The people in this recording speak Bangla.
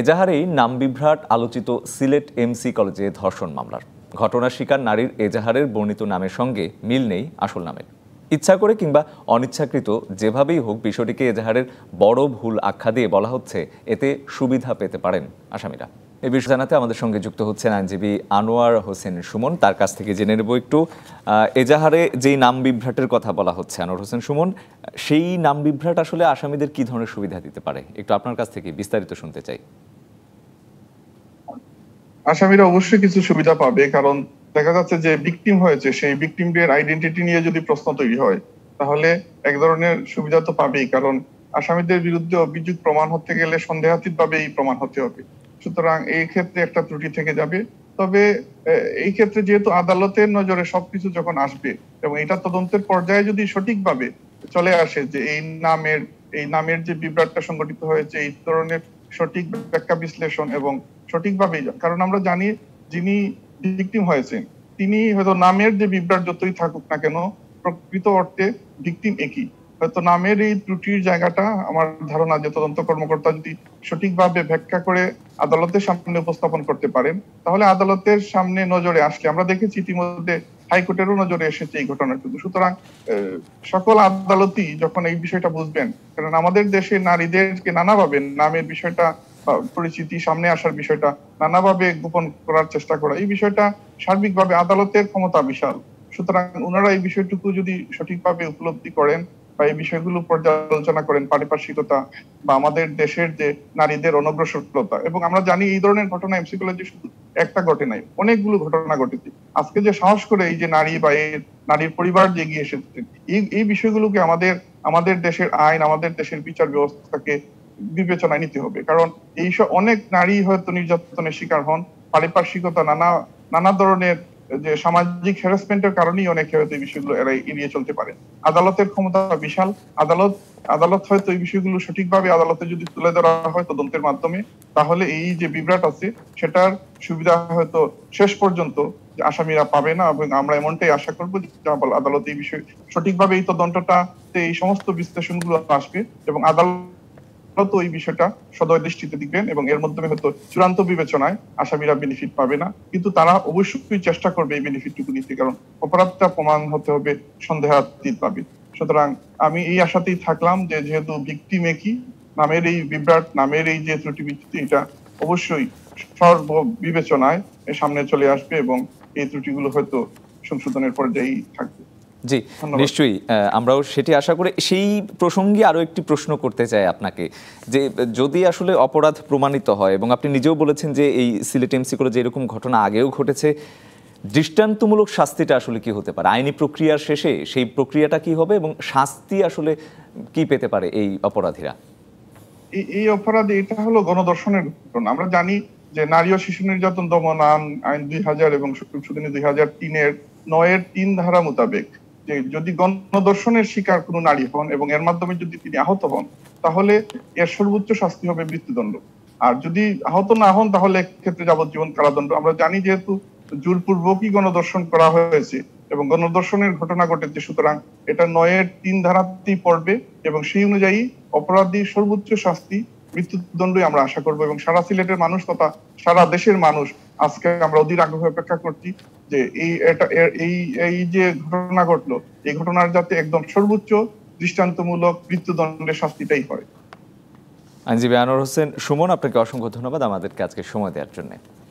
এজাহারেই নাম বিভ্রাট আলোচিত সিলেট এমসি কলেজে ধর্ষণ মামলার ঘটনার শিকার নারীর এজাহারের বর্ণিত নামের সঙ্গে মিল নেই আসল নামের ইচ্ছা করে কিংবা অনিচ্ছাকৃত যেভাবেই হোক বিষয়টিকে এজাহারের বড় ভুল আখ্যা দিয়ে বলা হচ্ছে এতে সুবিধা পেতে পারেন আসামিরা এ বিষয়ে জানাতে আমাদের সঙ্গে যুক্ত হচ্ছেন আইনজীবী আনোয়ার হোসেন সুমন তার কাছ থেকে জেনে নেব একটু এজাহারে যেই নাম বিভ্রাটের কথা বলা হচ্ছে আনোয়ার হোসেন সুমন সেই নাম বিভ্রাট আসলে আসামিদের কি ধরনের সুবিধা দিতে পারে একটু আপনার কাছ থেকে বিস্তারিত শুনতে চাই আসামিরা অবশ্যই কিছু সুবিধা পাবে কারণ দেখা যাচ্ছে যে ভিকটিম হয়েছে সেই ভিকটিমদের আইডেন্টিটি নিয়ে যদি প্রশ্ন তৈরি হয় তাহলে এক ধরনের সুবিধা তো পাবেই কারণ আসামিদের বিরুদ্ধে অভিযোগ প্রমাণ হতে গেলে সন্দেহাতীত ভাবে এই প্রমাণ হতে হবে সুতরাং এই ক্ষেত্রে একটা ত্রুটি থেকে যাবে তবে এই ক্ষেত্রে যেহেতু আদালতের নজরে সবকিছু যখন আসবে এবং এটা তদন্তের পর্যায়ে যদি সঠিকভাবে চলে আসে যে এই নামের এই নামের যে বিভ্রাটটা সংগঠিত হয়েছে এই ধরনের সঠিক ব্যাখ্যা বিশ্লেষণ এবং সঠিকভাবে কারণ আমরা জানি যিনি ভিকটিম হয়েছেন তিনি হয়তো নামের যে বিভ্রাট যতই থাকুক না কেন প্রকৃত অর্থে ভিকটিম একই হয়তো নামের এই ত্রুটির জায়গাটা আমার ধারণা যে তদন্ত কর্মকর্তা যদি সঠিকভাবে ব্যাখ্যা করে আদালতের সামনে উপস্থাপন করতে পারেন তাহলে আদালতের সামনে নজরে আসলে আমরা দেখেছি ইতিমধ্যে হাইকোর্টেরও নজরে এসেছে এই ঘটনাটুকু সুতরাং সকল আদালতই যখন এই বিষয়টা বুঝবেন কারণ আমাদের দেশে নারীদেরকে নানাভাবে নামের বিষয়টা পরিচিতি সামনে আসার বিষয়টা নানাভাবে গোপন করার চেষ্টা করা এই বিষয়টা সার্বিকভাবে আদালতের ক্ষমতা বিশাল সুতরাং ওনারা এই বিষয়টুকু যদি সঠিকভাবে উপলব্ধি করেন বা এই বিষয়গুলো পর্যালোচনা করেন পারিপার্শ্বিকতা বা আমাদের দেশের যে নারীদের অনগ্রসরতা এবং আমরা জানি এই ধরনের ঘটনা এমসিকোলজি শুধু একটা ঘটে নাই অনেকগুলো ঘটনা ঘটেছে আজকে যে সাহস করে এই যে নারী বা এই নারীর পরিবার যে এগিয়ে এসেছে এই বিষয়গুলোকে আমাদের আমাদের দেশের আইন আমাদের দেশের বিচার ব্যবস্থাকে বিবেচনায় নিতে হবে কারণ এইসব অনেক নারী হয়তো নির্যাতনের শিকার হন পারিপার্শ্বিকতা নানা নানা ধরনের যে সামাজিক হ্যারাসমেন্টের কারণেই অনেক হয়তো এই বিষয়গুলো এরা এড়িয়ে চলতে পারে আদালতের ক্ষমতা বিশাল আদালত আদালত হয়তো এই বিষয়গুলো সঠিকভাবে আদালতে যদি তুলে ধরা হয় তদন্তের মাধ্যমে তাহলে এই যে বিভ্রাট আছে সেটার সুবিধা হয়তো শেষ পর্যন্ত আসামিরা পাবে না এবং আমরা এমনটাই আশা করবো আদালত এই বিষয়ে সঠিকভাবে এই তদন্তটা এই সমস্ত বিশ্লেষণ গুলো আসবে এবং আদালত হয়তো এই বিষয়টা সদয় দৃষ্টিতে দেখবেন এবং এর মাধ্যমে হয়তো চূড়ান্ত বিবেচনায় আসামিরা বেনিফিট পাবে না কিন্তু তারা অবশ্যই চেষ্টা করবে এই বেনিফিটটুকু নিতে কারণ অপরাধটা প্রমাণ হতে হবে সন্দেহাতীত পাবে সুতরাং আমি এই আশাতেই থাকলাম যে যেহেতু ভিক্তি মেকি নামের এই বিভ্রাট নামের এই যে ত্রুটি বিচ্যুতি এটা অবশ্যই সর্ব বিবেচনায় সামনে চলে আসবে এবং এই ত্রুটিগুলো হয়তো সংশোধনের পর্যায়েই থাকবে জি নিশ্চয়ই আমরাও সেটি আশা করে সেই প্রসঙ্গে আরও একটি প্রশ্ন করতে চাই আপনাকে যে যদি আসলে অপরাধ প্রমাণিত হয় এবং আপনি নিজেও বলেছেন যে এই সিলেট এমসি করে যে এরকম ঘটনা আগেও ঘটেছে দৃষ্টান্তমূলক শাস্তিটা আসলে কি হতে পারে আইনি প্রক্রিয়ার শেষে সেই প্রক্রিয়াটা কি হবে এবং শাস্তি আসলে কি পেতে পারে এই অপরাধীরা এই অপরাধে এটা হলো গণদর্শনের ঘটনা আমরা জানি যে নারী ও শিশু নির্যাতন দমন আইন দুই হাজার এবং দুই হাজার তিনের নয়ের তিন ধারা মোতাবেক যে যদি গণদর্শনের শিকার কোন নারী হন এবং এর মাধ্যমে যদি তিনি আহত হন তাহলে এর সর্বোচ্চ শাস্তি হবে মৃত্যুদণ্ড আর যদি আহত না হন তাহলে ক্ষেত্রে যাবজ্জীবন কারাদণ্ড আমরা জানি যেহেতু জোরপূর্বকই গণদর্শন করা হয়েছে এবং গণদর্শনের ঘটনা ঘটেছে সুতরাং এটা নয়ের তিন ধারাতেই পড়বে এবং সেই অনুযায়ী অপরাধী সর্বোচ্চ শাস্তি মৃত্যুদণ্ডই আমরা আশা করব এবং সারা সিলেটের মানুষ তথা সারা দেশের মানুষ আজকে আমরা অধীর আগ্রহ অপেক্ষা করছি যে এই এটা এই এই যে ঘটনা ঘটলো এই ঘটনার যাতে একদম সর্বোচ্চ দৃষ্টান্তমূলক মৃত্যুদণ্ডের শাস্তিটাই হয় আইনজীবী আনোয়ার হোসেন সুমন আপনাকে অসংখ্য ধন্যবাদ আমাদেরকে আজকে সময় দেওয়ার জন্য